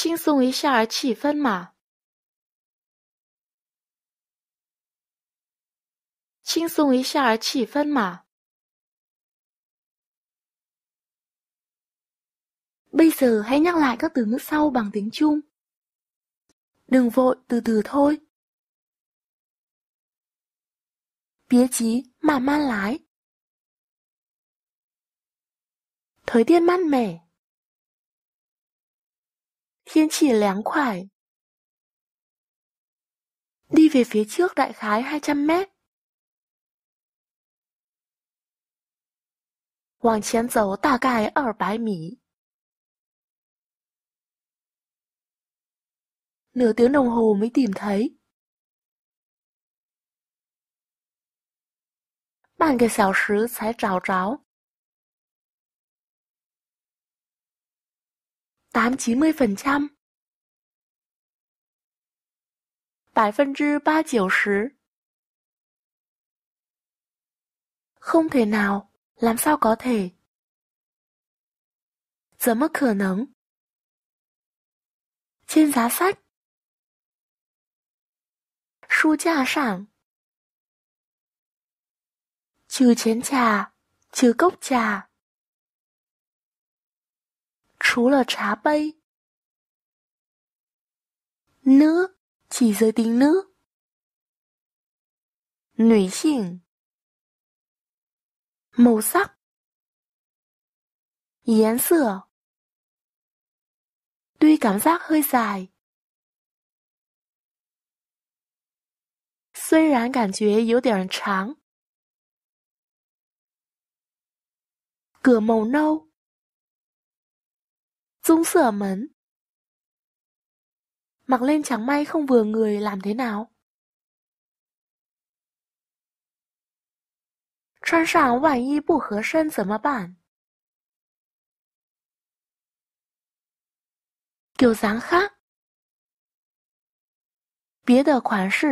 轻松一下气氛嘛轻松一下气氛嘛。Bây giờ hãy nhắc lại các từ ngữ sau bằng tiếng Trung. Đừng vội, từ từ thôi. Bía chí, mà man lái. Thời tiết mát mẻ, Thiên chỉ 凉 khoải. Đi về phía trước đại khái 200 mét. Hoàng Nửa tiếng đồng hồ mới tìm thấy. Bạn cái xảo sứ sẽ trào tráo. tám chín mươi phần trăm，百分之八九十。Không thể nào, làm sao có thể, giờ mất thể? 怎么可能？Trên giá sách. Su cha sẵn. Trừ chén trà, trừ cốc trà. 除了茶杯。Nữ chỉ giới tính nữ. Màu sắc. Tuy cảm giác hơi dài. Cửa màu nâu. Dung sửa mấn. Mặc lên trắng may không vừa người làm thế nào? Trang sáng vải y bù hớ sân sở mà bản. Kiểu dáng khác. Bía đờ khoản sử.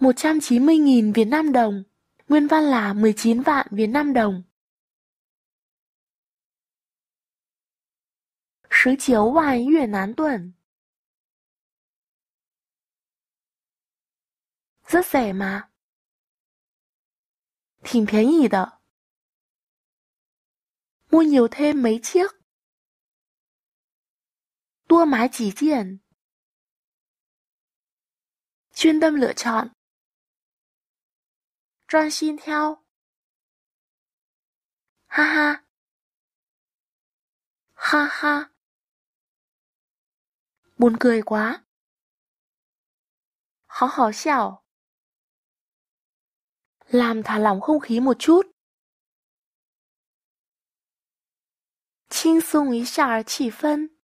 190.000 Việt Nam đồng, nguyên văn là 19 vạn Việt Nam đồng. 十九万越南盾是谁吗挺便宜的我有天没钱多买几件捐灯了唱专心挑哈哈哈哈 Buồn cười quá Khó hó xảo Làm thả lỏng không khí một chút 轻松一下而气氛